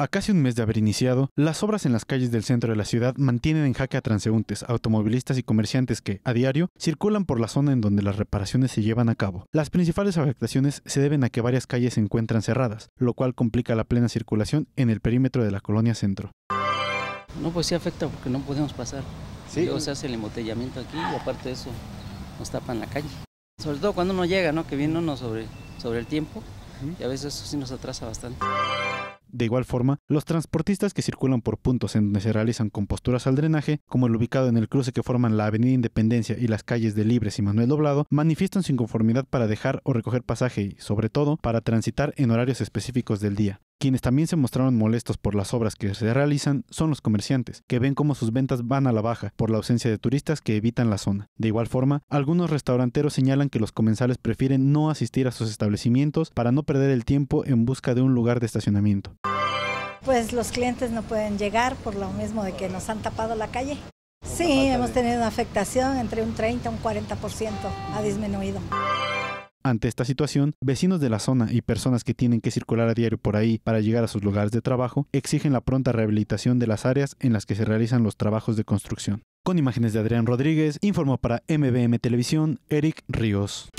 A casi un mes de haber iniciado, las obras en las calles del centro de la ciudad mantienen en jaque a transeúntes, automovilistas y comerciantes que, a diario, circulan por la zona en donde las reparaciones se llevan a cabo. Las principales afectaciones se deben a que varias calles se encuentran cerradas, lo cual complica la plena circulación en el perímetro de la colonia centro. No, pues sí afecta porque no podemos pasar. Sí. Luego se hace el embotellamiento aquí y aparte de eso nos tapan la calle. Sobre todo cuando uno llega, ¿no? Que viene uno sobre, sobre el tiempo y a veces eso sí nos atrasa bastante. De igual forma, los transportistas que circulan por puntos en donde se realizan composturas al drenaje, como el ubicado en el cruce que forman la Avenida Independencia y las calles de Libres y Manuel Doblado, manifiestan su inconformidad para dejar o recoger pasaje y, sobre todo, para transitar en horarios específicos del día. Quienes también se mostraron molestos por las obras que se realizan son los comerciantes, que ven cómo sus ventas van a la baja por la ausencia de turistas que evitan la zona. De igual forma, algunos restauranteros señalan que los comensales prefieren no asistir a sus establecimientos para no perder el tiempo en busca de un lugar de estacionamiento. Pues los clientes no pueden llegar por lo mismo de que nos han tapado la calle. Sí, hemos tenido una afectación entre un 30 y un 40%, ha disminuido. Ante esta situación, vecinos de la zona y personas que tienen que circular a diario por ahí para llegar a sus lugares de trabajo exigen la pronta rehabilitación de las áreas en las que se realizan los trabajos de construcción. Con imágenes de Adrián Rodríguez, informó para MBM Televisión Eric Ríos.